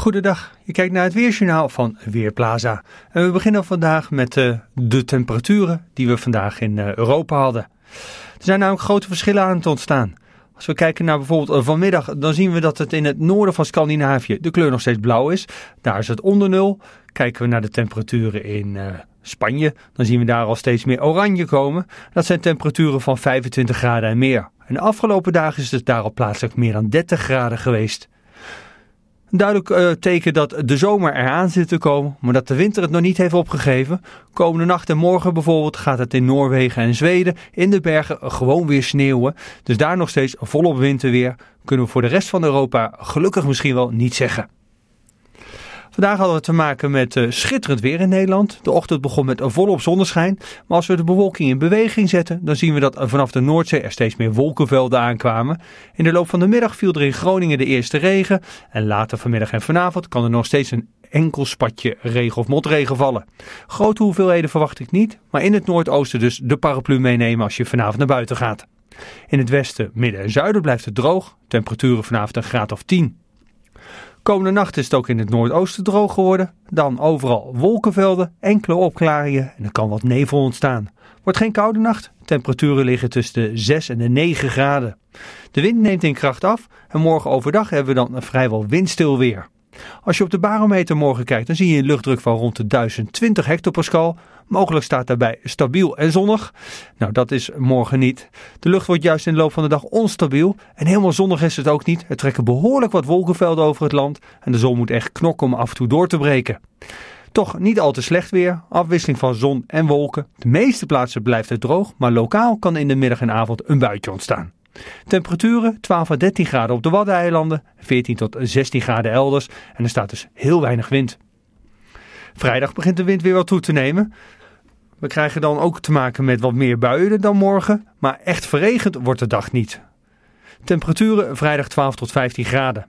Goedendag, je kijkt naar het Weersjournaal van Weerplaza. En we beginnen vandaag met eh, de temperaturen die we vandaag in eh, Europa hadden. Er zijn namelijk grote verschillen aan het ontstaan. Als we kijken naar bijvoorbeeld eh, vanmiddag, dan zien we dat het in het noorden van Scandinavië de kleur nog steeds blauw is. Daar is het onder nul. Kijken we naar de temperaturen in Spanje, dan zien we daar al steeds meer oranje komen. Dat zijn temperaturen van 25 graden en meer. En de afgelopen dagen is het daar al plaatselijk meer dan 30 graden geweest duidelijk eh, teken dat de zomer eraan zit te komen, maar dat de winter het nog niet heeft opgegeven. Komende nacht en morgen bijvoorbeeld gaat het in Noorwegen en Zweden in de bergen gewoon weer sneeuwen. Dus daar nog steeds volop winterweer kunnen we voor de rest van Europa gelukkig misschien wel niet zeggen. Vandaag hadden we te maken met eh, schitterend weer in Nederland. De ochtend begon met een volop zonneschijn. Maar als we de bewolking in beweging zetten, dan zien we dat vanaf de Noordzee er steeds meer wolkenvelden aankwamen. In de loop van de middag viel er in Groningen de eerste regen. En later vanmiddag en vanavond kan er nog steeds een enkel spatje regen of motregen vallen. Grote hoeveelheden verwacht ik niet, maar in het noordoosten dus de paraplu meenemen als je vanavond naar buiten gaat. In het westen, midden en zuiden blijft het droog. Temperaturen vanavond een graad of 10. Komende nacht is het ook in het noordoosten droog geworden. Dan overal wolkenvelden, enkele opklaringen en er kan wat nevel ontstaan. Wordt geen koude nacht. Temperaturen liggen tussen de 6 en de 9 graden. De wind neemt in kracht af en morgen overdag hebben we dan een vrijwel windstil weer. Als je op de barometer morgen kijkt, dan zie je een luchtdruk van rond de 1020 hectopascal. Mogelijk staat daarbij stabiel en zonnig. Nou, dat is morgen niet. De lucht wordt juist in de loop van de dag onstabiel. En helemaal zonnig is het ook niet. Er trekken behoorlijk wat wolkenvelden over het land. En de zon moet echt knokken om af en toe door te breken. Toch niet al te slecht weer. Afwisseling van zon en wolken. De meeste plaatsen blijft het droog. Maar lokaal kan in de middag en avond een buitje ontstaan. Temperaturen 12 à 13 graden op de Waddeneilanden, 14 tot 16 graden elders en er staat dus heel weinig wind. Vrijdag begint de wind weer wat toe te nemen. We krijgen dan ook te maken met wat meer buien dan morgen, maar echt verregend wordt de dag niet. Temperaturen vrijdag 12 tot 15 graden.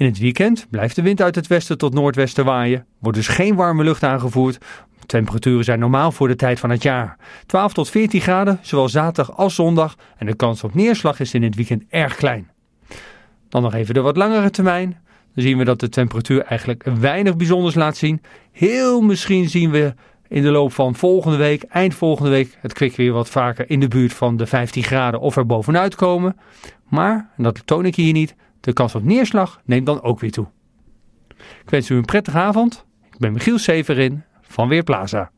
In het weekend blijft de wind uit het westen tot noordwesten waaien. Wordt dus geen warme lucht aangevoerd. Temperaturen zijn normaal voor de tijd van het jaar. 12 tot 14 graden, zowel zaterdag als zondag. En de kans op neerslag is in het weekend erg klein. Dan nog even de wat langere termijn. Dan zien we dat de temperatuur eigenlijk weinig bijzonders laat zien. Heel misschien zien we in de loop van volgende week, eind volgende week, het kwik weer wat vaker in de buurt van de 15 graden of er bovenuit komen. Maar, en dat toon ik hier niet, de kans op neerslag neemt dan ook weer toe. Ik wens u een prettige avond. Ik ben Michiel Severin van Weerplaza.